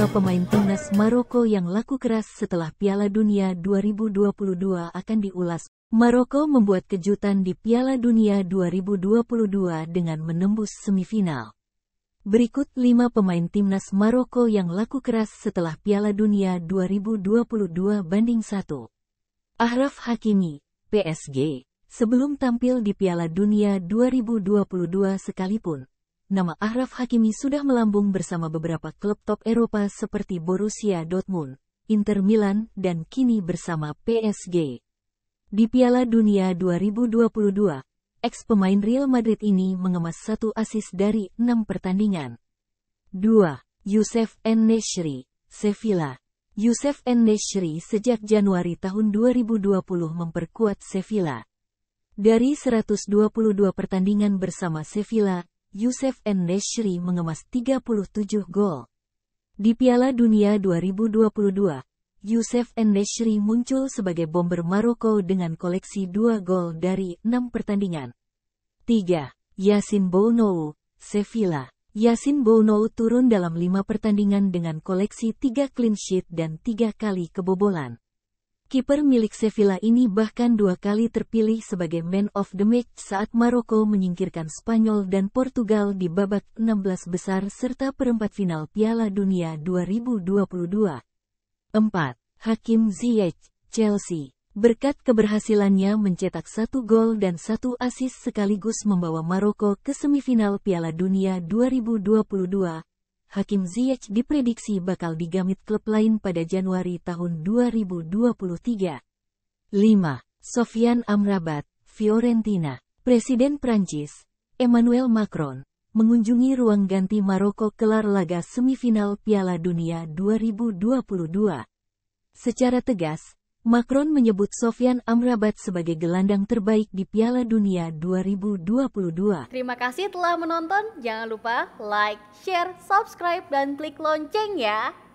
lima pemain timnas Maroko yang laku keras setelah Piala Dunia 2022 akan diulas. Maroko membuat kejutan di Piala Dunia 2022 dengan menembus semifinal. Berikut lima pemain timnas Maroko yang laku keras setelah Piala Dunia 2022 banding satu. Ahraf Hakimi, PSG, sebelum tampil di Piala Dunia 2022 sekalipun, nama Ahraf Hakimi sudah melambung bersama beberapa klub top Eropa seperti Borussia Dortmund, Inter Milan, dan kini bersama PSG. Di Piala Dunia 2022, ex-pemain Real Madrid ini mengemas satu asis dari enam pertandingan. 2. Youssef N-Neshri, Sevilla Youssef N-Neshri sejak Januari tahun 2020 memperkuat Sevilla. Dari 122 pertandingan bersama Sevilla, Youssef Neshri mengemas 37 gol. Di Piala Dunia 2022, Youssef Neshri muncul sebagai bomber Maroko dengan koleksi 2 gol dari 6 pertandingan. 3. Yasin Bounou, Sevilla. Yasin Bounou turun dalam 5 pertandingan dengan koleksi 3 clean sheet dan 3 kali kebobolan. Kiper milik Sevilla ini bahkan dua kali terpilih sebagai man of the match saat Maroko menyingkirkan Spanyol dan Portugal di babak 16 besar serta perempat final Piala Dunia 2022. 4. Hakim Ziyech, Chelsea Berkat keberhasilannya mencetak satu gol dan satu asis sekaligus membawa Maroko ke semifinal Piala Dunia 2022, Hakim Ziyech diprediksi bakal digamit klub lain pada Januari tahun 2023. 5. Sofian Amrabat, Fiorentina. Presiden Prancis, Emmanuel Macron, mengunjungi ruang ganti Maroko kelar laga semifinal Piala Dunia 2022. Secara tegas, Macron menyebut Sofyan Amrabat sebagai gelandang terbaik di Piala Dunia 2022. Terima kasih telah menonton. Jangan lupa like, share, subscribe, dan klik lonceng ya.